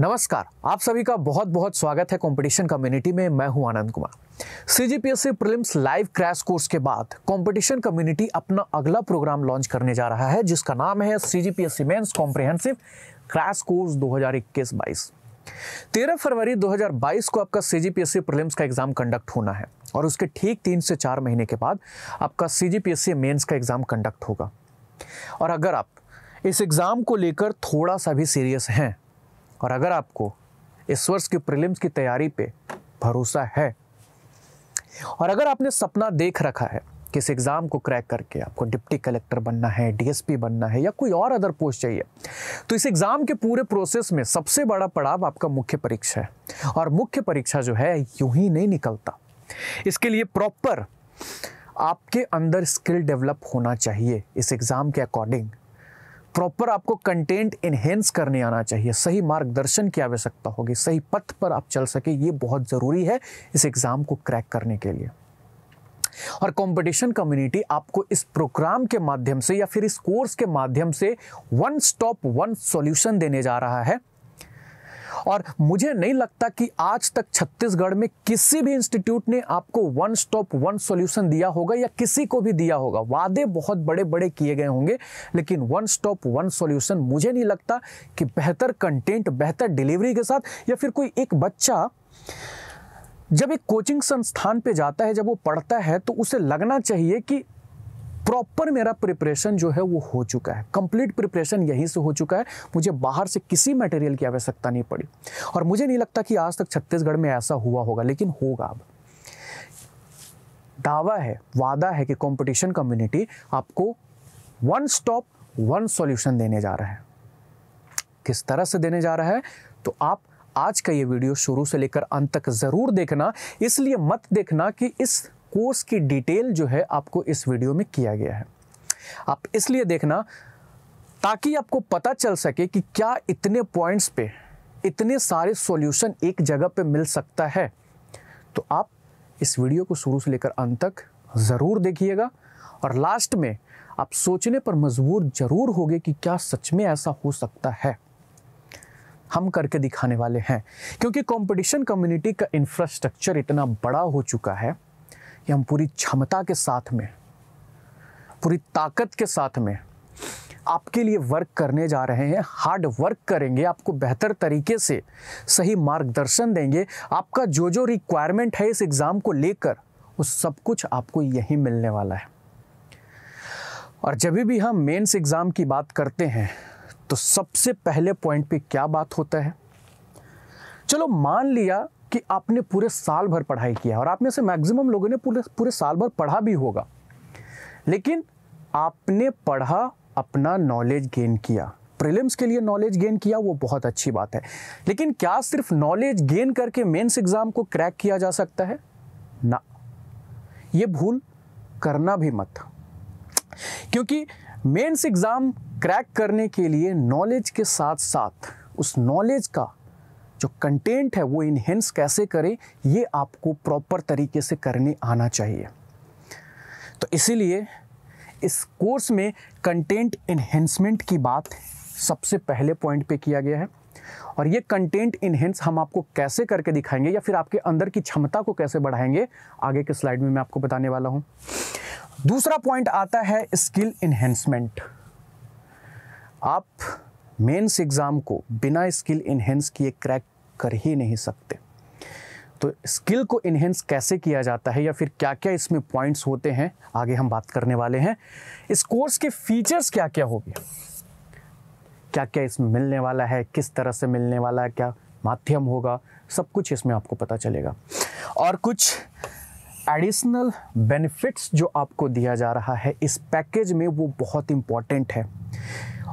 नमस्कार आप सभी का बहुत बहुत स्वागत है कंपटीशन कम्युनिटी में मैं हूं Anand Kumar CGPSC prelims live crash course के बाद कंपटीशन कम्युनिटी अपना अगला प्रोग्राम लॉन्च करने जा रहा है जिसका नाम है CGPSC mains comprehensive crash course 2021-22 तेरह फरवरी 2022 को आपका सीजीपीएससी प्रीलिम्स का एग्जाम कंडक्ट होना है और उसके ठीक तीन से चार महीने के बाद आपका सीजीपीएससी मेंस का एग्जाम कंडक्ट होगा और अगर आप इस एग्जाम को लेकर थोड़ा सा भी सीरियस हैं और अगर आपको इस वर्ष की प्रिलिम्स की तैयारी पे भरोसा है और अगर आपने सपना देख रखा है कि इस एग्ज़ाम को क्रैक करके आपको डिप्टी कलेक्टर बनना है डीएसपी बनना है या कोई और अदर पोस्ट चाहिए तो इस एग्ज़ाम के पूरे प्रोसेस में सबसे बड़ा पड़ाव आपका मुख्य परीक्षा है और मुख्य परीक्षा जो है यूं ही नहीं निकलता इसके लिए प्रॉपर आपके अंदर स्किल डेवलप होना चाहिए इस एग्ज़ाम के अकॉर्डिंग प्रॉपर आपको कंटेंट इन्हेंस करने आना चाहिए सही मार्गदर्शन की आवश्यकता होगी सही पथ पर आप चल सके ये बहुत ज़रूरी है इस एग्ज़ाम को क्रैक करने के लिए और कंपटीशन कम्युनिटी आपको इस प्रोग्राम के माध्यम से या फिर इस कोर्स के माध्यम से वन स्टॉप वन सॉल्यूशन देने जा रहा है और मुझे नहीं लगता कि आज तक छत्तीसगढ़ में किसी भी इंस्टीट्यूट ने आपको वन स्टॉप वन सॉल्यूशन दिया होगा या किसी को भी दिया होगा वादे बहुत बड़े बड़े किए गए होंगे लेकिन वन स्टॉप वन सॉल्यूशन मुझे नहीं लगता कि बेहतर कंटेंट बेहतर डिलीवरी के साथ या फिर कोई एक बच्चा जब एक कोचिंग संस्थान पे जाता है जब वो पढ़ता है तो उसे लगना चाहिए कि प्रॉपर मेरा प्रिपरेशन जो है वो हो चुका है कंप्लीट प्रिपरेशन यहीं से हो चुका है मुझे बाहर से किसी मटेरियल की आवश्यकता नहीं पड़ी और मुझे नहीं लगता कि आज तक छत्तीसगढ़ में ऐसा हुआ होगा लेकिन होगा अब दावा है वादा है कि कंपटीशन कम्युनिटी आपको वन स्टॉप वन सॉल्यूशन देने जा रहा है किस तरह से देने जा रहा है तो आप आज का ये वीडियो शुरू से लेकर अंत तक ज़रूर देखना इसलिए मत देखना कि इस कोर्स की डिटेल जो है आपको इस वीडियो में किया गया है आप इसलिए देखना ताकि आपको पता चल सके कि क्या इतने पॉइंट्स पे इतने सारे सॉल्यूशन एक जगह पे मिल सकता है तो आप इस वीडियो को शुरू से लेकर अंत तक ज़रूर देखिएगा और लास्ट में आप सोचने पर मजबूर जरूर होगे कि क्या सच में ऐसा हो सकता है हम करके दिखाने वाले हैं क्योंकि कंपटीशन कम्युनिटी का इंफ्रास्ट्रक्चर इतना बड़ा हो चुका है कि हम पूरी क्षमता के साथ में पूरी ताकत के साथ में आपके लिए वर्क करने जा रहे हैं हार्ड वर्क करेंगे आपको बेहतर तरीके से सही मार्गदर्शन देंगे आपका जो जो रिक्वायरमेंट है इस एग्ज़ाम को लेकर वो सब कुछ आपको यहीं मिलने वाला है और जब भी हम मेंस एग्ज़ाम की बात करते हैं तो सबसे पहले पॉइंट पे क्या बात होता है चलो मान लिया कि आपने पूरे साल भर पढ़ाई किया और आप में से मैक्सिमम लोगों ने पूरे पूरे साल भर पढ़ा भी होगा लेकिन आपने पढ़ा अपना नॉलेज गेन किया प्रीलिम्स के लिए नॉलेज गेन किया वो बहुत अच्छी बात है लेकिन क्या सिर्फ नॉलेज गेन करके मेंस एग्ज़ाम को क्रैक किया जा सकता है ना ये भूल करना भी मत क्योंकि मेंस एग्ज़ाम क्रैक करने के लिए नॉलेज के साथ साथ उस नॉलेज का जो कंटेंट है वो इन्हेंस कैसे करें ये आपको प्रॉपर तरीके से करने आना चाहिए तो इसीलिए इस कोर्स में कंटेंट इन्हेंसमेंट की बात सबसे पहले पॉइंट पे किया गया है और ये कंटेंट इन्हेंस हम आपको कैसे करके दिखाएंगे या फिर आपके अंदर की क्षमता को कैसे बढ़ाएंगे आगे के स्लाइड में मैं आपको बताने वाला हूँ दूसरा पॉइंट आता है स्किल इन्हेंसमेंट आप मेंस एग्ज़ाम को बिना स्किल इन्हेंस किए क्रैक कर ही नहीं सकते तो स्किल को इन्हेंस कैसे किया जाता है या फिर क्या क्या इसमें पॉइंट्स होते हैं आगे हम बात करने वाले हैं इस कोर्स के फीचर्स क्या क्या होंगे क्या क्या इसमें मिलने वाला है किस तरह से मिलने वाला है क्या माध्यम होगा सब कुछ इसमें आपको पता चलेगा और कुछ एडिशनल बेनिफिट्स जो आपको दिया जा रहा है इस पैकेज में वो बहुत इम्पॉर्टेंट है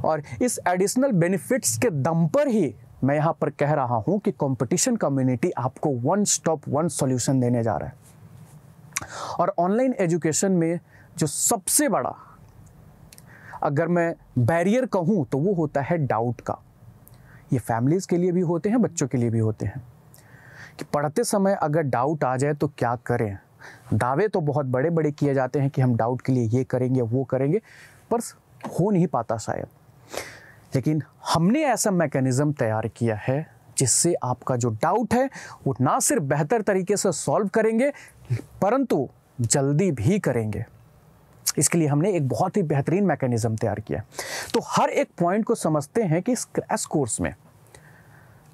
और इस एडिशनल बेनिफिट्स के दम पर ही मैं यहाँ पर कह रहा हूँ कि कंपटीशन कम्युनिटी आपको वन स्टॉप वन सॉल्यूशन देने जा रहा है और ऑनलाइन एजुकेशन में जो सबसे बड़ा अगर मैं बैरियर कहूँ तो वो होता है डाउट का ये फैमिलीज़ के लिए भी होते हैं बच्चों के लिए भी होते हैं कि पढ़ते समय अगर डाउट आ जाए तो क्या करें दावे तो बहुत बड़े बड़े किए जाते हैं कि हम डाउट के लिए ये करेंगे वो करेंगे पर हो नहीं पाता शायद लेकिन हमने ऐसा मैकेनिज़्म तैयार किया है जिससे आपका जो डाउट है वो ना सिर्फ बेहतर तरीके से सॉल्व करेंगे परंतु जल्दी भी करेंगे इसके लिए हमने एक बहुत ही बेहतरीन मैकेनिज़्म तैयार किया तो हर एक पॉइंट को समझते हैं कि इस क्रैश कोर्स में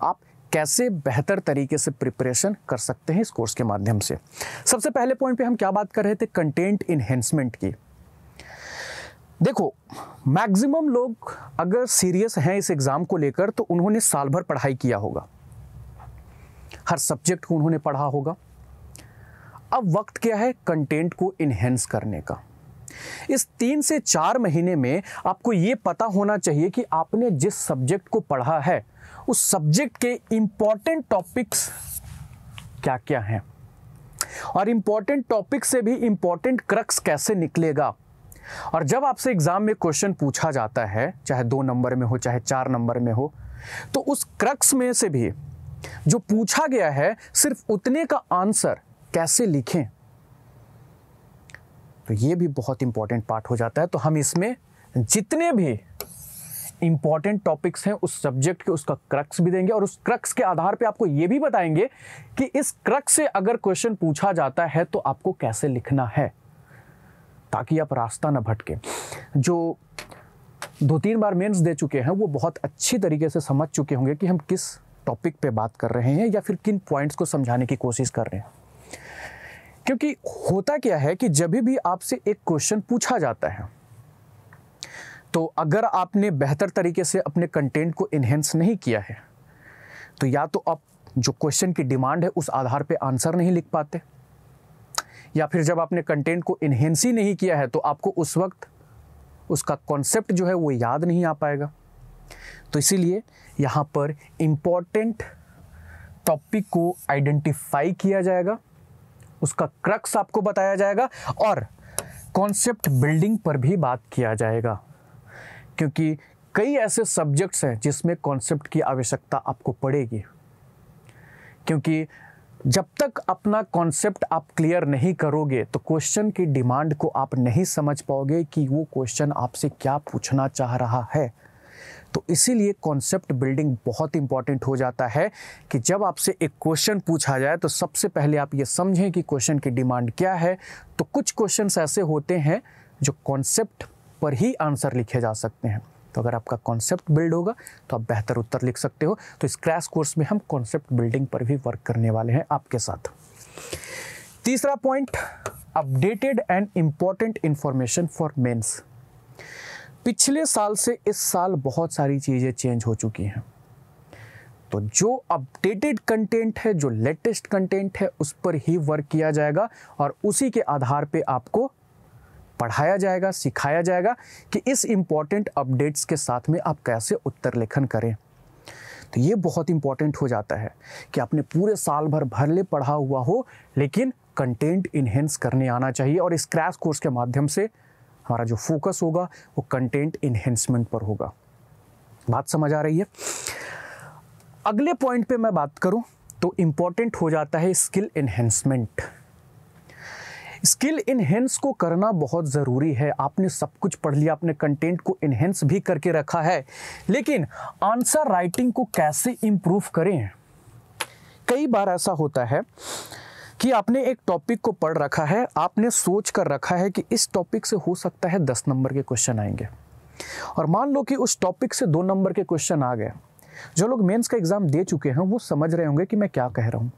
आप कैसे बेहतर तरीके से प्रिपरेशन कर सकते हैं इस कोर्स के माध्यम से सबसे पहले पॉइंट पे हम क्या बात कर रहे थे कंटेंट इन्हेंसमेंट की देखो मैक्सिमम लोग अगर सीरियस हैं इस एग्ज़ाम को लेकर तो उन्होंने साल भर पढ़ाई किया होगा हर सब्जेक्ट को उन्होंने पढ़ा होगा अब वक्त क्या है कंटेंट को इन्हेंस करने का इस तीन से चार महीने में आपको ये पता होना चाहिए कि आपने जिस सब्जेक्ट को पढ़ा है उस सब्जेक्ट के इंपॉर्टेंट टॉपिक्स क्या क्या हैं और इंपॉर्टेंट टॉपिक से भी इंपॉर्टेंट क्रक्स कैसे निकलेगा और जब आपसे एग्ज़ाम में क्वेश्चन पूछा जाता है चाहे दो नंबर में हो चाहे चार नंबर में हो तो उस क्रक्स में से भी जो पूछा गया है सिर्फ उतने का आंसर कैसे लिखें तो ये भी बहुत इंपॉर्टेंट पार्ट हो जाता है तो हम इसमें जितने भी इंपॉर्टेंट टॉपिक्स हैं उस सब्जेक्ट के उसका क्रक्स भी देंगे और उस क्रक्स के आधार पे आपको ये भी बताएंगे कि इस क्रक्स से अगर क्वेश्चन पूछा जाता है तो आपको कैसे लिखना है ताकि आप रास्ता ना भटके जो दो तीन बार मेंस दे चुके हैं वो बहुत अच्छी तरीके से समझ चुके होंगे कि हम किस टॉपिक पे बात कर रहे हैं या फिर किन पॉइंट्स को समझाने की कोशिश कर रहे हैं क्योंकि होता क्या है कि जब भी आपसे एक क्वेश्चन पूछा जाता है तो अगर आपने बेहतर तरीके से अपने कंटेंट को इन्हेंस नहीं किया है तो या तो आप जो क्वेश्चन की डिमांड है उस आधार पे आंसर नहीं लिख पाते या फिर जब आपने कंटेंट को इन्हेंस ही नहीं किया है तो आपको उस वक्त उसका कॉन्सेप्ट जो है वो याद नहीं आ पाएगा तो इसीलिए यहाँ पर इम्पॉर्टेंट टॉपिक को आइडेंटिफाई किया जाएगा उसका क्रक्स आपको बताया जाएगा और कॉन्सेप्ट बिल्डिंग पर भी बात किया जाएगा क्योंकि कई ऐसे सब्जेक्ट्स हैं जिसमें कॉन्सेप्ट की आवश्यकता आपको पड़ेगी क्योंकि जब तक अपना कॉन्सेप्ट आप क्लियर नहीं करोगे तो क्वेश्चन की डिमांड को आप नहीं समझ पाओगे कि वो क्वेश्चन आपसे क्या पूछना चाह रहा है तो इसीलिए कॉन्सेप्ट बिल्डिंग बहुत इंपॉर्टेंट हो जाता है कि जब आपसे एक क्वेश्चन पूछा जाए तो सबसे पहले आप ये समझें कि क्वेश्चन की डिमांड क्या है तो कुछ क्वेश्चन ऐसे होते हैं जो कॉन्सेप्ट पर ही आंसर लिखे जा सकते हैं तो अगर आपका कॉन्सेप्ट बिल्ड होगा तो आप बेहतर उत्तर लिख सकते हो तो इस क्रैश कोर्स में हम कॉन्सेप्ट बिल्डिंग पर भी वर्क करने वाले हैं आपके साथ तीसरा point updated and important information for mains पिछले साल से इस साल बहुत सारी चीज़ें चेंज हो चुकी हैं तो जो अपडेटेड कंटेंट है जो लेटेस्ट कंटेंट है उस पर ही वर्क किया जाएगा और उसी के आधार पे आपको पढ़ाया जाएगा सिखाया जाएगा कि इस इम्पॉर्टेंट अपडेट्स के साथ में आप कैसे उत्तर लेखन करें तो ये बहुत इंपॉर्टेंट हो जाता है कि आपने पूरे साल भर भर ले पढ़ा हुआ हो लेकिन कंटेंट इन्हेंस करने आना चाहिए और इस क्रैश कोर्स के माध्यम से हमारा जो फोकस होगा वो कंटेंट इन्हेंसमेंट पर होगा बात समझ आ रही है अगले पॉइंट पे मैं बात करूं तो इम्पॉर्टेंट हो जाता है स्किल इन्हेंसमेंट स्किल इनहेंस को करना बहुत ज़रूरी है आपने सब कुछ पढ़ लिया आपने कंटेंट को इनहेंस भी करके रखा है लेकिन आंसर राइटिंग को कैसे इम्प्रूव करें कई बार ऐसा होता है कि आपने एक टॉपिक को पढ़ रखा है आपने सोच कर रखा है कि इस टॉपिक से हो सकता है दस नंबर के क्वेश्चन आएंगे और मान लो कि उस टॉपिक से दो नंबर के क्वेश्चन आ गए जो लोग मेंस का एग्ज़ाम दे चुके हैं वो समझ रहे होंगे कि मैं क्या कह रहा हूं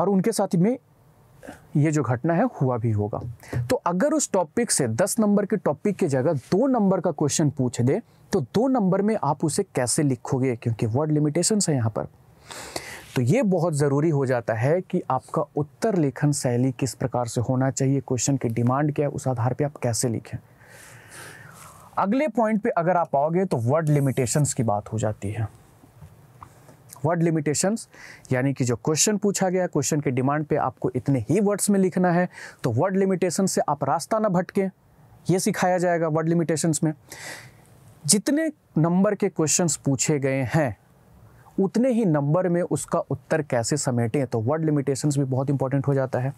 और उनके साथ में ये जो घटना है हुआ भी होगा तो अगर उस टॉपिक से दस नंबर के टॉपिक के जगह दो नंबर का क्वेश्चन पूछ दे तो दो नंबर में आप उसे कैसे लिखोगे क्योंकि वर्ड लिमिटेशन है यहाँ पर तो ये बहुत ज़रूरी हो जाता है कि आपका उत्तर लेखन शैली किस प्रकार से होना चाहिए क्वेश्चन की डिमांड क्या है उस आधार पर आप कैसे लिखें अगले पॉइंट पे अगर आप आओगे तो वर्ड लिमिटेशंस की बात हो जाती है वर्ड लिमिटेशंस यानी कि जो क्वेश्चन पूछा गया क्वेश्चन के डिमांड पे आपको इतने ही वर्ड्स में लिखना है तो वर्ड लिमिटेशन से आप रास्ता ना भटकें ये सिखाया जाएगा वर्ड लिमिटेशंस में जितने नंबर के क्वेश्चंस पूछे गए हैं उतने ही नंबर में उसका उत्तर कैसे समेटें तो वर्ड लिमिटेशंस भी बहुत इंपॉर्टेंट हो जाता है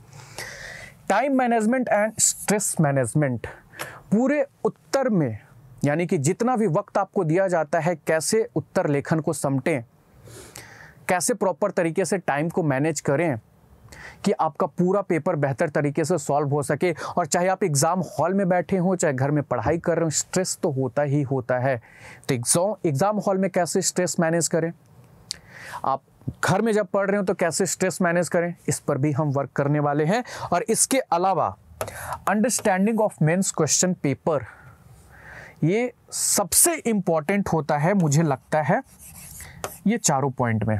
time management and stress management पूरे उत्तर में यानी कि जितना भी वक्त आपको दिया जाता है कैसे उत्तर लेखन को समटें कैसे प्रॉपर तरीके से टाइम को मैनेज करें कि आपका पूरा पेपर बेहतर तरीके से सॉल्व हो सके और चाहे आप एग्ज़ाम हॉल में बैठे हों चाहे घर में पढ़ाई कर रहे हो स्ट्रेस तो होता ही होता है तो एग्ज़ाम एग्ज़ाम हॉल में कैसे स्ट्रेस मैनेज करें आप घर में जब पढ़ रहे हो तो कैसे स्ट्रेस मैनेज करें इस पर भी हम वर्क करने वाले हैं और इसके अलावा understanding of mains question paper ये सबसे इम्पॉर्टेंट होता है मुझे लगता है ये चारों पॉइंट में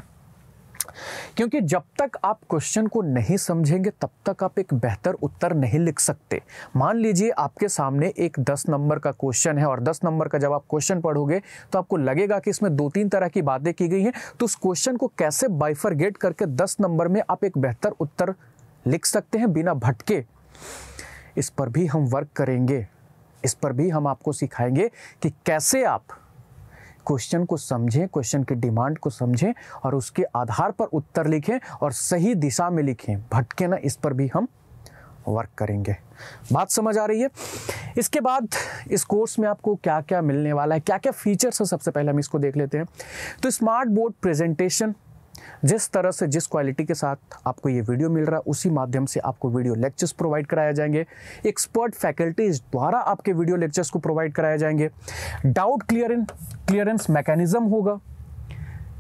क्योंकि जब तक आप क्वेश्चन को नहीं समझेंगे तब तक आप एक बेहतर उत्तर नहीं लिख सकते मान लीजिए आपके सामने एक दस नंबर का क्वेश्चन है और दस नंबर का जब आप क्वेश्चन पढ़ोगे तो आपको लगेगा कि इसमें दो तीन तरह की बातें की गई हैं तो उस क्वेश्चन को कैसे बाइफरगेट करके दस नंबर में आप एक बेहतर उत्तर लिख सकते हैं बिना भटके इस पर भी हम वर्क करेंगे इस पर भी हम आपको सिखाएंगे कि कैसे आप क्वेश्चन को समझें क्वेश्चन के डिमांड को समझें और उसके आधार पर उत्तर लिखें और सही दिशा में लिखें भटके ना इस पर भी हम वर्क करेंगे बात समझ आ रही है इसके बाद इस कोर्स में आपको क्या क्या मिलने वाला है क्या क्या फीचर्स है सबसे पहले हम इसको देख लेते हैं तो स्मार्ट बोर्ड प्रेजेंटेशन जिस तरह से जिस क्वालिटी के साथ आपको ये वीडियो मिल रहा है उसी माध्यम से आपको वीडियो लेक्चर्स प्रोवाइड कराए जाएंगे एक्सपर्ट फैकल्टीज द्वारा आपके वीडियो लेक्चर्स को प्रोवाइड कराए जाएंगे डाउट क्लियरेंस क्लियरेंस मैकेनिज्म होगा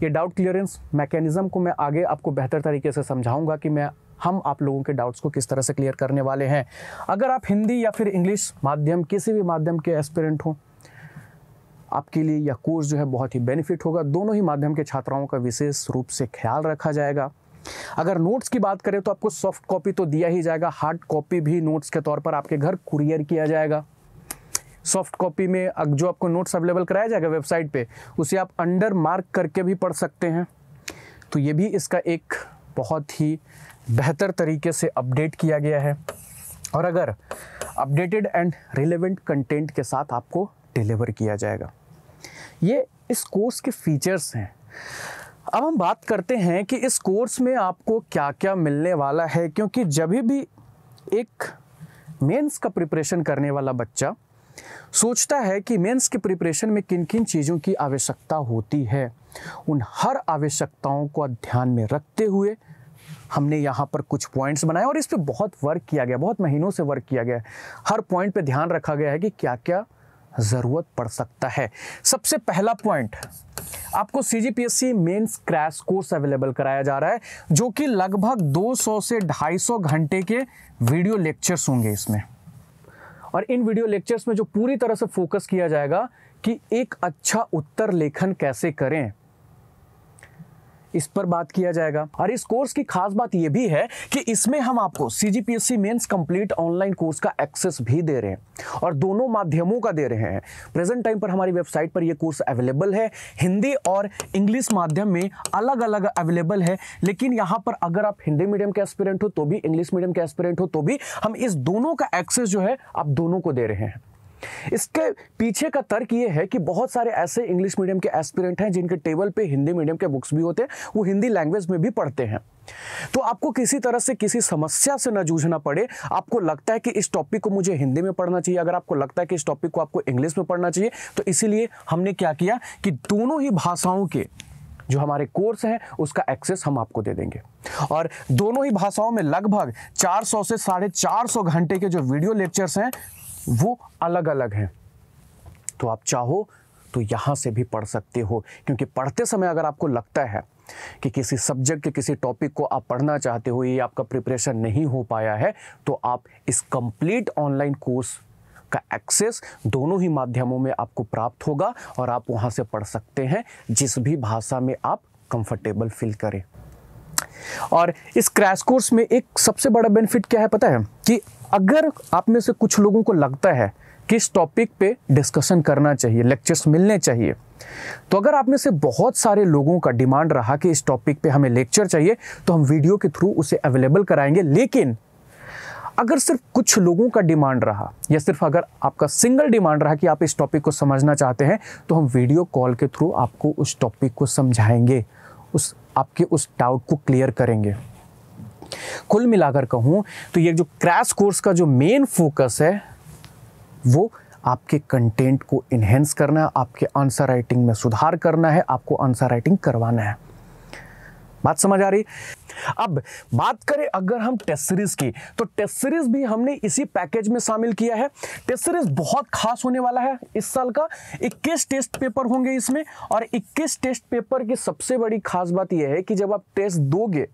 ये डाउट क्लियरेंस मैकेनिज्म को मैं आगे आपको बेहतर तरीके से समझाऊंगा कि मैं हम आप लोगों के डाउट्स को किस तरह से क्लियर करने वाले हैं अगर आप हिंदी या फिर इंग्लिश माध्यम किसी भी माध्यम के एस्पिरेंट हों आपके लिए यह कोर्स जो है बहुत ही बेनिफिट होगा दोनों ही माध्यम के छात्राओं का विशेष रूप से ख्याल रखा जाएगा अगर नोट्स की बात करें तो आपको सॉफ्ट कॉपी तो दिया ही जाएगा हार्ड कॉपी भी नोट्स के तौर पर आपके घर कुरियर किया जाएगा सॉफ्ट कॉपी में जो आपको नोट्स अवेलेबल कराया जाएगा वेबसाइट पे उसे आप अंडर मार्क करके भी पढ़ सकते हैं तो ये भी इसका एक बहुत ही बेहतर तरीके से अपडेट किया गया है और अगर अपडेटेड एंड रिलेवेंट कंटेंट के साथ आपको डिलीवर किया जाएगा ये इस कोर्स के फीचर्स हैं अब हम बात करते हैं कि इस कोर्स में आपको क्या क्या मिलने वाला है क्योंकि जब भी एक मेंस का प्रिपरेशन करने वाला बच्चा सोचता है कि मेंस के प्रिपरेशन में किन किन चीज़ों की आवश्यकता होती है उन हर आवश्यकताओं को ध्यान में रखते हुए हमने यहाँ पर कुछ पॉइंट्स बनाए और इस पर बहुत वर्क किया गया बहुत महीनों से वर्क किया गया है हर पॉइंट पे ध्यान रखा गया है कि क्या क्या ज़रूरत पड़ सकता है सबसे पहला पॉइंट आपको CGPSC mains crash course available कराया जा रहा है जो कि लगभग 200 से 250 घंटे के वीडियो लेक्चर्स होंगे इसमें और इन वीडियो लेक्चर्स में जो पूरी तरह से फोकस किया जाएगा कि एक अच्छा उत्तर लेखन कैसे करें इस पर बात किया जाएगा और इस कोर्स की खास बात यह भी है कि इसमें हम आपको सीजीपीएससी जी कंप्लीट ऑनलाइन कोर्स का एक्सेस भी दे रहे हैं और दोनों माध्यमों का दे रहे हैं प्रेजेंट टाइम पर हमारी वेबसाइट पर यह कोर्स अवेलेबल है हिंदी और इंग्लिश माध्यम में अलग अलग अवेलेबल है लेकिन यहां पर अगर आप हिंदी मीडियम के एस्पिरेंट हो तो भी इंग्लिश मीडियम के एस्पिरेंट हो तो भी हम इस दोनों का एक्सेस जो है आप दोनों को दे रहे हैं इसके पीछे का तर्क ये है कि बहुत सारे ऐसे इंग्लिश मीडियम के एस्पिरेंट हैं जिनके टेबल पे हिंदी मीडियम के बुक्स भी होते हैं वो हिंदी लैंग्वेज में भी पढ़ते हैं तो आपको किसी तरह से किसी समस्या से न जूझना पड़े आपको लगता है कि इस टॉपिक को मुझे हिंदी में पढ़ना चाहिए अगर आपको लगता है कि इस टॉपिक को आपको इंग्लिश में पढ़ना चाहिए तो इसीलिए हमने क्या किया कि दोनों ही भाषाओं के जो हमारे कोर्स हैं उसका एक्सेस हम आपको दे देंगे और दोनों ही भाषाओं में लगभग 400 से साढ़े चार घंटे के जो वीडियो लेक्चर्स हैं वो अलग अलग हैं तो आप चाहो तो यहाँ से भी पढ़ सकते हो क्योंकि पढ़ते समय अगर आपको लगता है कि किसी सब्जेक्ट के किसी टॉपिक को आप पढ़ना चाहते हो ये आपका प्रिपरेशन नहीं हो पाया है तो आप इस कंप्लीट ऑनलाइन कोर्स का एक्सेस दोनों ही माध्यमों में आपको प्राप्त होगा और आप वहाँ से पढ़ सकते हैं जिस भी भाषा में आप कंफर्टेबल फील करें और इस क्रैश कोर्स में एक सबसे बड़ा बेनिफिट क्या है पता है कि अगर आप में से कुछ लोगों को लगता है कि इस टॉपिक पे डिस्कशन करना चाहिए लेक्चर्स मिलने चाहिए तो अगर आप में से बहुत सारे लोगों का डिमांड रहा कि इस टॉपिक पे हमें लेक्चर चाहिए तो हम वीडियो के थ्रू उसे अवेलेबल कराएंगे लेकिन अगर सिर्फ कुछ लोगों का डिमांड रहा या सिर्फ अगर आपका सिंगल डिमांड रहा कि आप इस टॉपिक को समझना चाहते हैं तो हम वीडियो कॉल के थ्रू आपको उस टॉपिक को समझाएंगे उस आपके उस डाउट को क्लियर करेंगे कुल मिलाकर कहूँ तो ये जो क्रैश कोर्स का जो मेन फोकस है वो आपके कंटेंट को इन्हेंस करना है आपके आंसर राइटिंग में सुधार करना है आपको आंसर राइटिंग करवाना है बात समझ आ रही अब बात करें अगर हम टेस्ट सीरीज की तो टेस्ट सीरीज भी हमने इसी पैकेज में शामिल किया है टेस्ट सीरीज बहुत खास होने वाला है इस साल का 21 टेस्ट पेपर होंगे इसमें और 21 टेस्ट पेपर की सबसे बड़ी खास बात यह है कि जब आप टेस्ट दोगे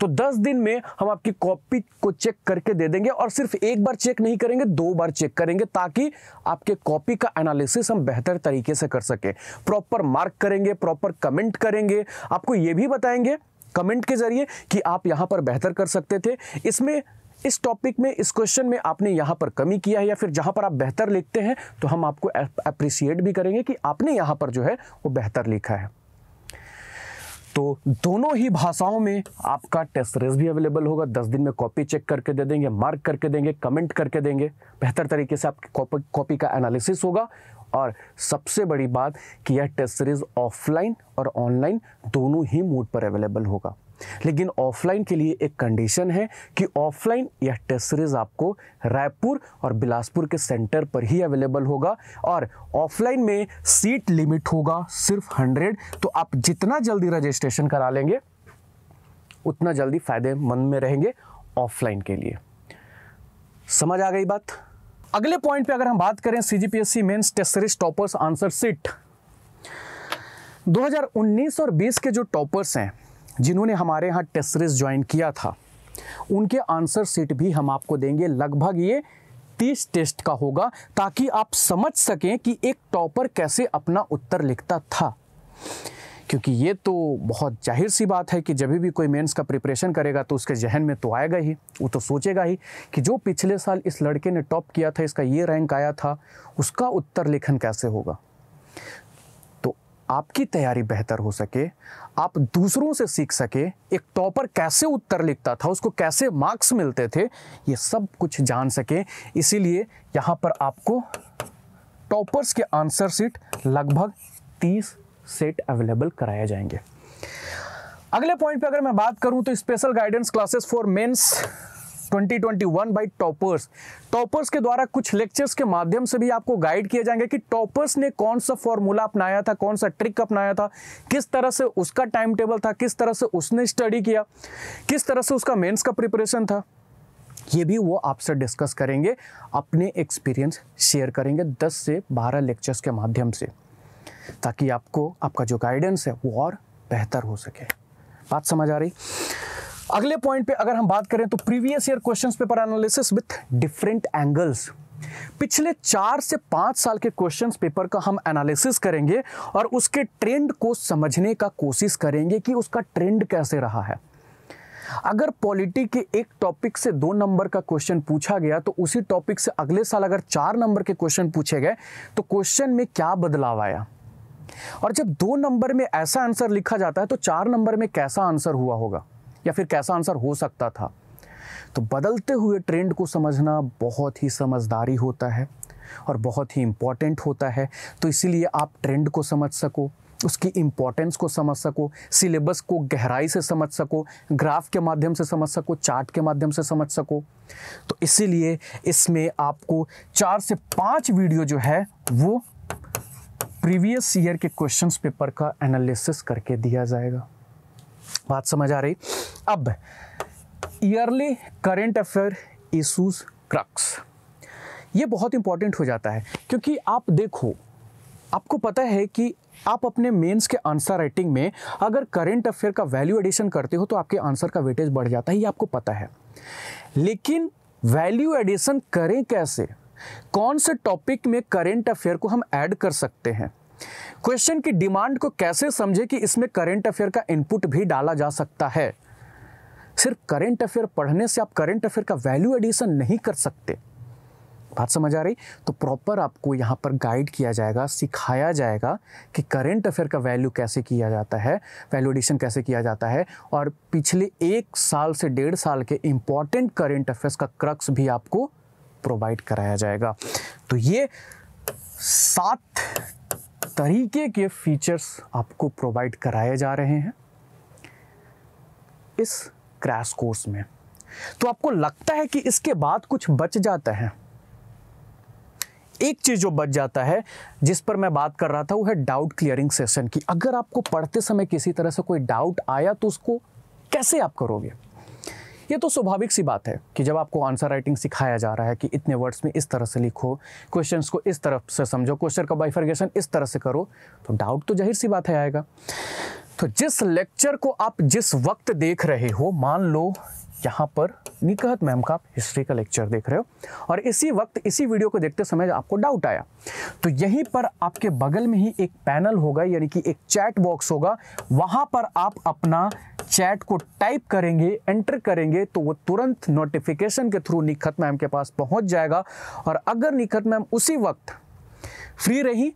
तो 10 दिन में हम आपकी कॉपी को चेक करके दे देंगे और सिर्फ एक बार चेक नहीं करेंगे दो बार चेक करेंगे ताकि आपके कॉपी का एनालिसिस हम बेहतर तरीके से कर सकें प्रॉपर मार्क करेंगे प्रॉपर कमेंट करेंगे आपको ये भी बताएंगे कमेंट के जरिए कि आप यहाँ पर बेहतर कर सकते थे इसमें इस टॉपिक में इस क्वेश्चन में आपने यहाँ पर कमी किया है या फिर जहाँ पर आप बेहतर लिखते हैं तो हम आपको अप्रिसिएट भी करेंगे कि आपने यहाँ पर जो है वो बेहतर लिखा है तो दोनों ही भाषाओं में आपका टेस्ट रेस भी अवेलेबल होगा दस दिन में कॉपी चेक करके दे देंगे मार्क करके देंगे कमेंट करके देंगे बेहतर तरीके से आपकी कॉपी का एनालिसिस होगा और सबसे बड़ी बात कि यह टेस्ट सीरीज ऑफलाइन और ऑनलाइन दोनों ही मोड पर अवेलेबल होगा लेकिन ऑफलाइन के लिए एक कंडीशन है कि ऑफलाइन यह टेस्ट सीरीज आपको रायपुर और बिलासपुर के सेंटर पर ही अवेलेबल होगा और ऑफलाइन में सीट लिमिट होगा सिर्फ हंड्रेड तो आप जितना जल्दी रजिस्ट्रेशन करा लेंगे उतना जल्दी फायदेमंद में रहेंगे ऑफलाइन के लिए समझ आ गई बात अगले पॉइंट पे अगर हम बात करें CGPSC mains mains test series toppers answer sheet 2019 और 20 के जो टॉपर्स हैं जिन्होंने हमारे यहाँ टेस्ट सीरीज ज्वाइन किया था उनके आंसर सीट भी हम आपको देंगे लगभग ये तीस टेस्ट का होगा ताकि आप समझ सकें कि एक टॉपर कैसे अपना उत्तर लिखता था क्योंकि ये तो बहुत जाहिर सी बात है कि जब भी कोई मेंस का प्रिपरेशन करेगा तो उसके जहन में तो आएगा ही वो तो सोचेगा ही कि जो पिछले साल इस लड़के ने टॉप किया था इसका ये रैंक आया था उसका उत्तर लेखन कैसे होगा आपकी तैयारी बेहतर हो सके आप दूसरों से सीख सके एक टॉपर कैसे उत्तर लिखता था उसको कैसे मार्क्स मिलते थे ये सब कुछ जान सके इसीलिए यहाँ पर आपको टॉपर्स के आंसर सीट लगभग तीस सेट अवेलेबल कराए जाएंगे अगले पॉइंट पे अगर मैं बात करूं तो special guidance classes for mains 2021 by toppers toppers के द्वारा कुछ लेक्चर्स के माध्यम से भी आपको गाइड किया जाएंगे कि टॉपर्स ने कौन सा फॉर्मूला अपनाया था कौन सा ट्रिक अपनाया था किस तरह से उसका टाइम टेबल था किस तरह से उसने स्टडी किया किस तरह से उसका मेन्स का प्रिपरेशन था ये भी वो आपसे डिस्कस करेंगे अपने एक्सपीरियंस शेयर करेंगे 10 से 12 लेक्चर्स के माध्यम से ताकि आपको आपका जो गाइडेंस है वो और बेहतर हो सके बात समझ आ रही अगले पॉइंट पे अगर हम बात करें तो previous year questions paper analysis with different angles पिछले चार से पाँच साल के क्वेश्चंस पेपर का हम एनालिसिस करेंगे और उसके ट्रेंड को समझने का कोशिश करेंगे कि उसका ट्रेंड कैसे रहा है अगर पॉलिटी के एक टॉपिक से दो नंबर का क्वेश्चन पूछा गया तो उसी टॉपिक से अगले साल अगर चार नंबर के क्वेश्चन पूछे गए तो क्वेश्चन में क्या बदलाव आया और जब दो नंबर में ऐसा आंसर लिखा जाता है तो चार नंबर में कैसा आंसर हुआ होगा या फिर कैसा आंसर हो सकता था तो बदलते हुए ट्रेंड को समझना बहुत ही समझदारी होता है और बहुत ही इम्पॉर्टेंट होता है तो इसीलिए आप ट्रेंड को समझ सको उसकी इम्पोर्टेंस को समझ सको सिलेबस को गहराई से समझ सको ग्राफ के माध्यम से समझ सको चार्ट के माध्यम से समझ सको तो इसीलिए इसमें आपको चार से पाँच वीडियो जो है वो प्रीवियस ईयर के क्वेश्चंस पेपर का एनालिसिस करके दिया जाएगा बात समझ आ रही अब yearly current affair issues crux ये बहुत इंपॉर्टेंट हो जाता है क्योंकि आप देखो आपको पता है कि आप अपने मेंस के आंसर राइटिंग में अगर करंट अफेयर का वैल्यू एडिशन करते हो तो आपके आंसर का वेटेज बढ़ जाता है ये आपको पता है लेकिन वैल्यू एडिशन करें कैसे कौन से टॉपिक में करेंट अफेयर को हम ऐड कर सकते हैं क्वेश्चन की डिमांड को कैसे समझे कि इसमें करेंट अफेयर का इनपुट भी डाला जा सकता है सिर्फ करेंट अफेयर पढ़ने से आप करेंट अफेयर का वैल्यू एडिशन नहीं कर सकते बात समझ आ रही तो प्रॉपर आपको यहाँ पर गाइड किया जाएगा सिखाया जाएगा कि करेंट अफेयर का वैल्यू कैसे किया जाता है वैल्यू एडिशन कैसे किया जाता है और पिछले एक साल से डेढ़ साल के इम्पॉर्टेंट करेंट अफेयर्स का क्रक्स भी आपको प्रोवाइड कराया जाएगा तो ये सात तरीके के फीचर्स आपको प्रोवाइड कराए जा रहे हैं इस क्रैश कोर्स में तो आपको लगता है कि इसके बाद कुछ बच जाता है एक चीज जो बच जाता है जिस पर मैं बात कर रहा था वो है डाउट क्लियरिंग सेशन की अगर आपको पढ़ते समय किसी तरह से कोई डाउट आया तो उसको कैसे आप करोगे ये तो स्वाभाविक सी बात है कि जब आपको आंसर राइटिंग सिखाया जा रहा है कि इतने वर्ड्स में इस तरह से लिखो क्वेश्चंस को इस तरफ से समझो क्वेश्चन का बाइफर्गेशन इस तरह से करो तो डाउट तो जाहिर सी बात है आएगा तो जिस लेक्चर को आप जिस वक्त देख रहे हो मान लो यहाँ पर निकहत मैम का आप हिस्ट्री का लेक्चर देख रहे हो और इसी वक्त इसी वीडियो को देखते समय आपको डाउट आया तो यहीं पर आपके बगल में ही एक पैनल होगा यानी कि एक चैट बॉक्स होगा वहां पर आप अपना चैट को टाइप करेंगे एंटर करेंगे तो वो तुरंत नोटिफिकेशन के थ्रू निखत मैम के पास पहुंच जाएगा और अगर निखत मैम उसी वक्त फ्री रही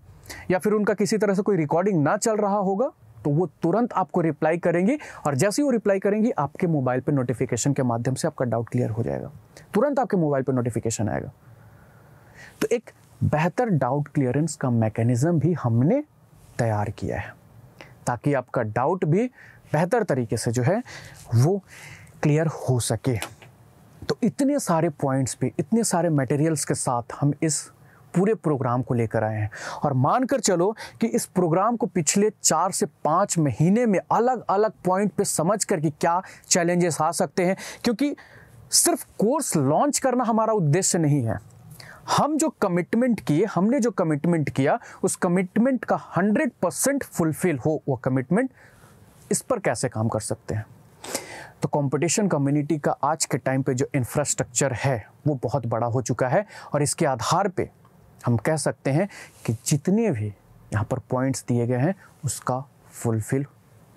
या फिर उनका किसी तरह से कोई रिकॉर्डिंग ना चल रहा होगा तो वो तुरंत आपको रिप्लाई करेंगी और जैसे ही वो रिप्लाई करेंगी आपके मोबाइल पर नोटिफिकेशन के माध्यम से आपका डाउट क्लियर हो जाएगा तुरंत आपके मोबाइल पर नोटिफिकेशन आएगा तो एक बेहतर डाउट क्लियरेंस का मैकेनिज़्म भी हमने तैयार किया है ताकि आपका डाउट भी बेहतर तरीके से जो है वो क्लियर हो सके तो इतने सारे पॉइंट्स पे इतने सारे मटेरियल्स के साथ हम इस पूरे प्रोग्राम को लेकर आए हैं और मानकर चलो कि इस प्रोग्राम को पिछले चार से पाँच महीने में अलग अलग पॉइंट पे समझ कर कि क्या चैलेंजेस आ सकते हैं क्योंकि सिर्फ कोर्स लॉन्च करना हमारा उद्देश्य नहीं है हम जो कमिटमेंट किए हमने जो कमिटमेंट किया उस कमिटमेंट का 100 परसेंट फुलफिल हो वो कमिटमेंट इस पर कैसे काम कर सकते हैं तो कंपटीशन कम्युनिटी का आज के टाइम पे जो इंफ्रास्ट्रक्चर है वो बहुत बड़ा हो चुका है और इसके आधार पे हम कह सकते हैं कि जितने भी यहाँ पर पॉइंट्स दिए गए हैं उसका फुलफिल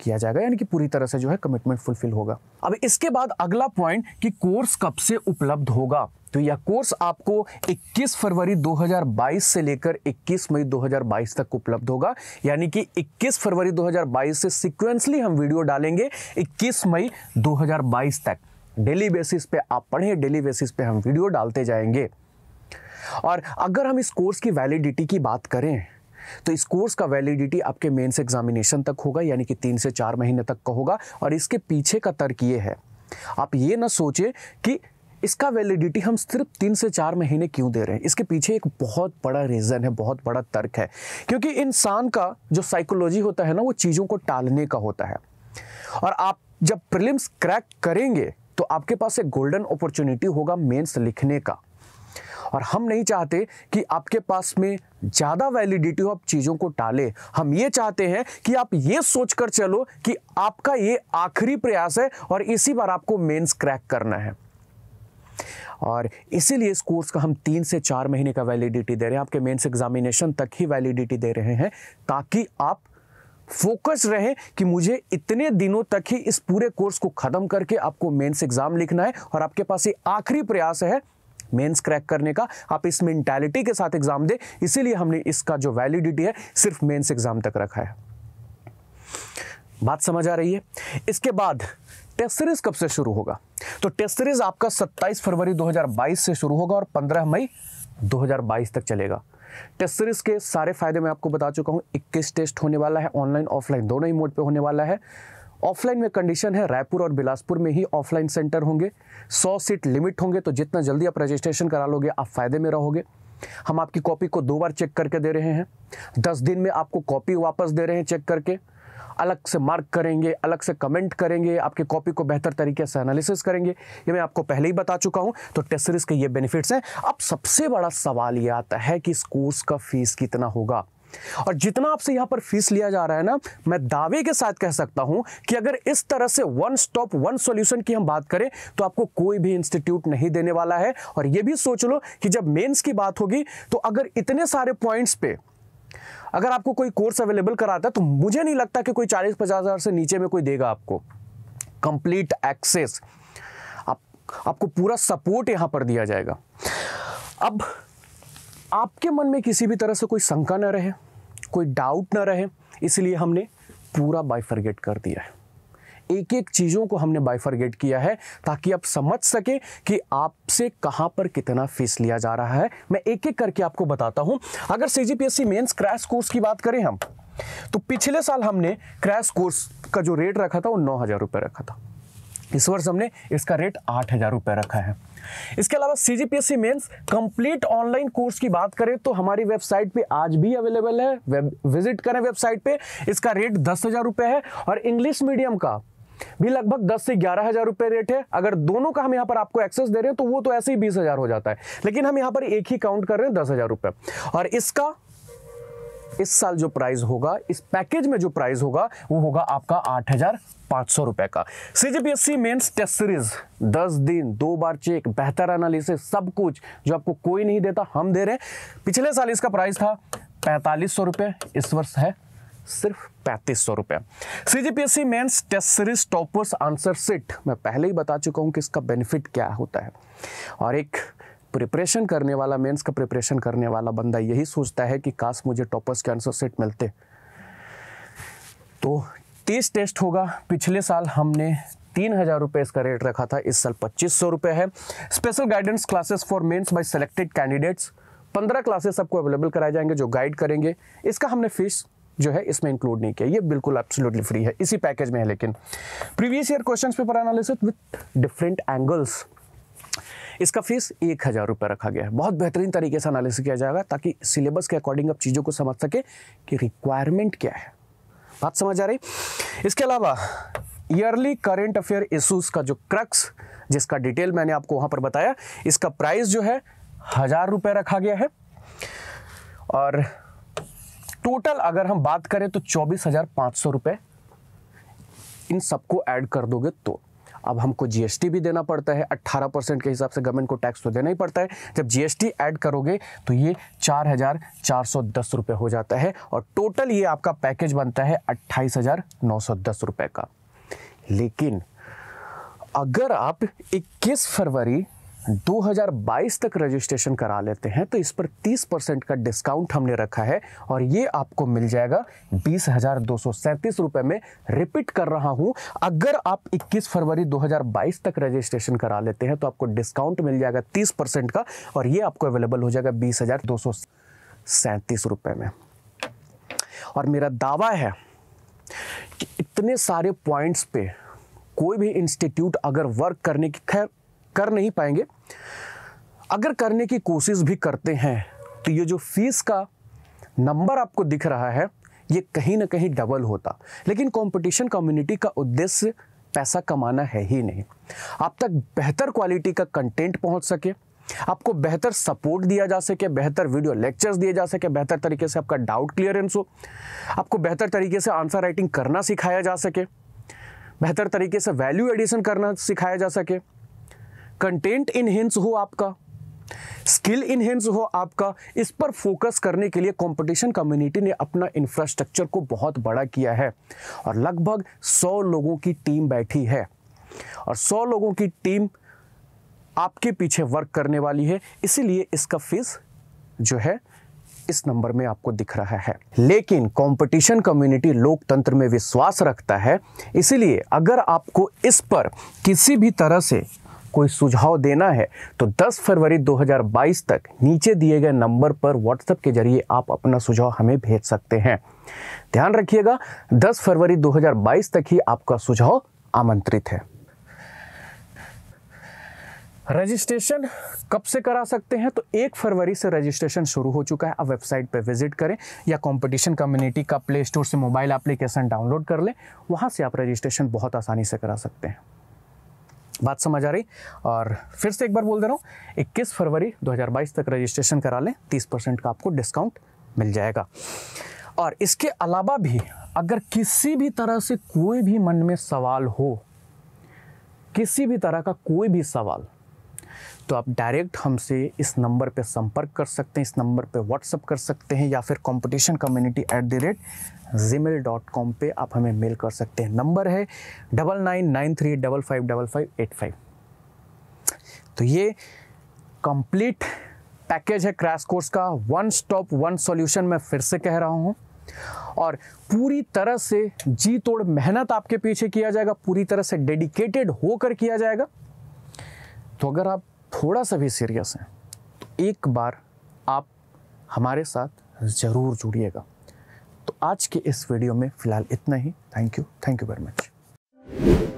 किया जाएगा यानी कि पूरी तरह से जो है कमिटमेंट फुलफिल होगा अब इसके बाद अगला पॉइंट कि कोर्स कब से उपलब्ध होगा तो यह कोर्स आपको 21 फरवरी 2022 से लेकर 21 मई 2022 तक उपलब्ध होगा यानी कि 21 फरवरी 2022 से सिक्वेंसली हम वीडियो डालेंगे 21 मई 2022 तक डेली बेसिस पे आप पढ़ें डेली बेसिस पे हम वीडियो डालते जाएंगे और अगर हम इस कोर्स की वैलिडिटी की बात करें तो इस कोर्स का वैलिडिटी आपके मेन्स एग्जामिनेशन तक होगा यानी कि तीन से चार महीने तक का होगा और इसके पीछे का तर्क ये है आप ये ना सोचें कि इसका वैलिडिटी हम सिर्फ तीन से चार महीने क्यों दे रहे हैं इसके पीछे एक बहुत बड़ा रीज़न है बहुत बड़ा तर्क है क्योंकि इंसान का जो साइकोलॉजी होता है ना वो चीज़ों को टालने का होता है और आप जब प्रिलिम्स क्रैक करेंगे तो आपके पास एक गोल्डन अपॉर्चुनिटी होगा मेंस लिखने का और हम नहीं चाहते कि आपके पास में ज़्यादा वैलिडिटी हो आप चीज़ों को टाले हम ये चाहते हैं कि आप ये सोचकर चलो कि आपका ये आखिरी प्रयास है और इसी बार आपको मेंस क्रैक करना है और इसीलिए इस कोर्स का हम तीन से चार महीने का वैलिडिटी दे रहे हैं आपके मेंस एग्जामिनेशन तक ही वैलिडिटी दे रहे हैं ताकि आप फोकस रहे कि मुझे इतने दिनों तक ही इस पूरे कोर्स को ख़त्म करके आपको मेंस एग्ज़ाम लिखना है और आपके पास ये आखिरी प्रयास है मेंस क्रैक करने का आप इस मेंटालिटी के साथ एग्जाम दे इसीलिए हमने इसका जो वैलिडिटी है सिर्फ मेंस एग्जाम तक रखा है बात समझ आ रही है इसके बाद टेस्ट सीरीज कब से शुरू होगा तो टेस्ट सीरीज आपका 27 फरवरी 2022 से शुरू होगा और 15 मई 2022 तक चलेगा टेस्ट सीरीज के सारे फायदे मैं आपको बता चुका हूं 21 टेस्ट होने वाला है ऑनलाइन ऑफलाइन दोनों ही मोड पे होने वाला है ऑफलाइन में कंडीशन है रायपुर और बिलासपुर में ही ऑफलाइन सेंटर होंगे सौ सीट लिमिट होंगे तो जितना जल्दी आप रजिस्ट्रेशन करा लोगे आप फायदे में रहोगे हम आपकी कॉपी को दो बार चेक करके दे रहे हैं दस दिन में आपको कॉपी वापस दे रहे हैं चेक करके अलग से मार्क करेंगे अलग से कमेंट करेंगे आपकी कॉपी को बेहतर तरीके से एनालिसिस करेंगे ये मैं आपको पहले ही बता चुका हूँ तो टेस्ट सीरीज के ये बेनिफिट्स हैं अब सबसे बड़ा सवाल ये आता है कि इस कोर्स का फीस कितना होगा और जितना आपसे यहां पर फीस लिया जा रहा है ना मैं दावे के साथ कह सकता हूं कि अगर इस तरह से वन स्टॉप वन सॉल्यूशन की हम बात करें तो आपको कोई भी इंस्टीट्यूट नहीं देने वाला है और यह भी सोच लो कि जब मेंस की बात होगी तो अगर इतने सारे पॉइंट्स पे अगर आपको कोई कोर्स अवेलेबल कराता है तो मुझे नहीं लगता कि कोई चालीस पचास हज़ार से नीचे में कोई देगा आपको कंप्लीट एक्सेस आप, आपको पूरा सपोर्ट यहां पर दिया जाएगा अब आपके मन में किसी भी तरह से कोई शंका ना रहे कोई डाउट ना रहे इसलिए हमने पूरा बाइफरगेट कर दिया है एक एक चीज़ों को हमने बाइफरगेट किया है ताकि आप समझ सकें कि आपसे कहाँ पर कितना फीस लिया जा रहा है मैं एक एक करके आपको बताता हूँ अगर C G P S C mains crash course की बात करें हम तो पिछले साल हमने क्रैश कोर्स का जो रेट रखा था वो नौ हज़ार रुपये रखा था इस वर्ष हमने इसका रेट आठ हज़ार रुपये रखा है इसके अलावा C G P S C mains complete online course की बात करें तो हमारी वेबसाइट पे आज भी अवेलेबल है विजिट करें वेबसाइट पे इसका रेट दस हज़ार रुपए है और इंग्लिश मीडियम का भी लगभग दस से ग्यारह हजार रुपए रेट है अगर दोनों का हम यहां पर आपको एक्सेस दे रहे हैं तो वो तो ऐसे ही बीस हजार हो जाता है लेकिन हम यहां पर एक ही काउंट कर रहे हैं दस हजार रुपए और इसका इस साल जो प्राइस होगा इस पैकेज में जो प्राइस होगा वो होगा आपका आठ हजार सौ रुपए का सीजीपीएससी मेंस टेस्ट सीरीज दस दिन दो बार चेक बेहतर एनालिसिस सब कुछ जो आपको कोई नहीं देता हम दे रहे पिछले साल इसका प्राइस था पैंतालीस सौ रुपए इस वर्ष है सिर्फ पैंतीस सौ रुपए CGPSC mains test series toppers answer sheet मैं पहले ही बता चुका हूं कि इसका बेनिफिट क्या होता है और एक प्रिपरेशन करने वाला मेंस का प्रिपरेशन करने वाला बंदा यही सोचता है कि काश मुझे टॉपर्स के आंसर सेट मिलते तो तीस टेस्ट होगा पिछले साल हमने तीन हज़ार रुपये इसका रेट रखा था इस साल पच्चीस सौ रुपये है special guidance classes for mains by selected candidates पंद्रह क्लासेस आपको अवेलेबल कराए जाएंगे जो गाइड करेंगे इसका हमने फीस जो है इसमें इंक्लूड नहीं किया ये बिल्कुल एब्सोल्युटली फ्री है इसी पैकेज में है लेकिन previous year questions paper analysis with different angles इसका फीस एक हज़ार रुपये रखा गया है बहुत बेहतरीन तरीके से एनालिसिस किया जाएगा ताकि सिलेबस के अकॉर्डिंग आप चीज़ों को समझ सके कि रिक्वायरमेंट क्या है बात समझ आ रही इसके अलावा ईयरली करेंट अफेयर इशूज का जो क्रक्स जिसका डिटेल मैंने आपको वहाँ पर बताया इसका प्राइस जो है हज़ार रुपये रखा गया है और टोटल अगर हम बात करें तो चौबीस हज़ार पांच सौ रुपये इन सबको ऐड कर दोगे तो अब हमको जीएसटी भी देना पड़ता है 18 परसेंट के हिसाब से गवर्नमेंट को टैक्स तो देना ही पड़ता है जब जीएसटी ऐड करोगे तो ये चार हज़ार चार सौ दस रुपये हो जाता है और टोटल ये आपका पैकेज बनता है अट्ठाईस हज़ार नौ सौ दस रुपये का लेकिन अगर आप 21 फरवरी 2022 तक रजिस्ट्रेशन करा लेते हैं तो इस पर 30 परसेंट का डिस्काउंट हमने रखा है और ये आपको मिल जाएगा बीस हजार रुपए में रिपीट कर रहा हूं अगर आप 21 फरवरी 2022 तक रजिस्ट्रेशन करा लेते हैं तो आपको डिस्काउंट मिल जाएगा 30 परसेंट का और ये आपको अवेलेबल हो जाएगा बीस हजार रुपए में और मेरा दावा है कि इतने सारे पॉइंट्स पे कोई भी इंस्टीट्यूट अगर वर्क करने की खैर कर नहीं पाएंगे अगर करने की कोशिश भी करते हैं तो ये जो फीस का नंबर आपको दिख रहा है ये कहीं ना कहीं डबल होता लेकिन कंपटीशन कम्युनिटी का उद्देश्य पैसा कमाना है ही नहीं आप तक बेहतर क्वालिटी का कंटेंट पहुंच सके आपको बेहतर सपोर्ट दिया जा सके बेहतर वीडियो लेक्चर्स दिए जा सके बेहतर तरीके से आपका डाउट क्लियरेंस हो आपको बेहतर तरीके से आंसर राइटिंग करना सिखाया जा सके बेहतर तरीके से वैल्यू एडिशन करना सिखाया जा सके कंटेंट इनहेंस हो आपका स्किल इनहेंस हो आपका इस पर फोकस करने के लिए कंपटीशन कम्युनिटी ने अपना इंफ्रास्ट्रक्चर को बहुत बड़ा किया है और लगभग 100 लोगों की टीम बैठी है और 100 लोगों की टीम आपके पीछे वर्क करने वाली है इसीलिए इसका फीस जो है इस नंबर में आपको दिख रहा है लेकिन कंपटीशन कम्युनिटी लोकतंत्र में विश्वास रखता है इसीलिए अगर आपको इस पर किसी भी तरह से कोई सुझाव देना है तो 10 फरवरी 2022 तक नीचे दिए गए नंबर पर व्हाट्सएप के जरिए आप अपना सुझाव हमें भेज सकते हैं ध्यान रखिएगा 10 फरवरी 2022 तक ही आपका सुझाव आमंत्रित है रजिस्ट्रेशन कब से करा सकते हैं तो एक फरवरी से रजिस्ट्रेशन शुरू हो चुका है आप वेबसाइट पर विजिट करें या कंपटीशन कम्युनिटी का प्ले स्टोर से मोबाइल एप्लीकेशन डाउनलोड कर लें वहां से आप रजिस्ट्रेशन बहुत आसानी से करा सकते हैं बात समझ आ रही और फिर से एक बार बोल दे रहा हूँ इक्कीस फरवरी 2022 तक रजिस्ट्रेशन करा लें 30 परसेंट का आपको डिस्काउंट मिल जाएगा और इसके अलावा भी अगर किसी भी तरह से कोई भी मन में सवाल हो किसी भी तरह का कोई भी सवाल तो आप डायरेक्ट हमसे इस नंबर पे संपर्क कर सकते हैं इस नंबर पे व्हाट्सअप कर सकते हैं या फिर competition community at the rate gmail dot com पर आप हमें मेल कर सकते हैं नंबर है double nine nine three double five double five eight five तो ये कंप्लीट पैकेज है क्रैश कोर्स का वन स्टॉप वन सॉल्यूशन मैं फिर से कह रहा हूँ और पूरी तरह से जी तोड़ मेहनत आपके पीछे किया जाएगा पूरी तरह से डेडिकेटेड होकर किया जाएगा तो अगर आप थोड़ा सा भी सीरियस हैं तो एक बार आप हमारे साथ ज़रूर जुड़िएगा तो आज के इस वीडियो में फ़िलहाल इतना ही thank you thank you very much